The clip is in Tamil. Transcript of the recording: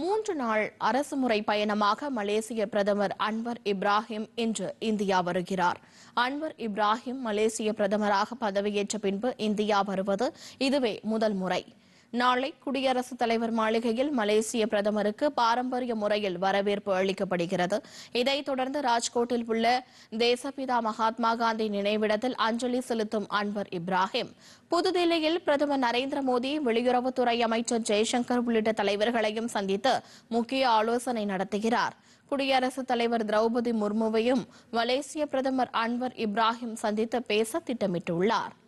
மூன்று நாள் அரசுமுறை பயணமாக மலேசிய பிரதமர் அன்வர் இப்ராஹிம் இன்று இந்தியா வருகிறார் அன்வர் இப்ராஹிம் மலேசிய பிரதமராக பதவியேற்ற பின்பு இந்தியா வருவது இதுவே முதல் முறை நாளை குடியரசுத் தலைவர் மாளிகையில் மலேசிய பிரதமருக்கு பாரம்பரிய முறையில் வரவேற்பு அளிக்கப்படுகிறது இதைத் தொடர்ந்து ராஜ்கோட்டில் உள்ள தேசபிதா மகாத்மா காந்தி நினைவிடத்தில் அஞ்சலி செலுத்தும் அன்வர் இப்ராஹிம் புதுதில்லியில் பிரதமர் நரேந்திர மோடி வெளியுறவுத்துறை அமைச்சர் ஜெய்சங்கர் உள்ளிட்ட தலைவர்களையும் சந்தித்து முக்கிய ஆலோசனை நடத்துகிறார் குடியரசுத் தலைவர் திரௌபதி முர்முவையும் மலேசிய பிரதமர் அன்வர் இப்ராஹிம் சந்தித்து பேச திட்டமிட்டுள்ளாா்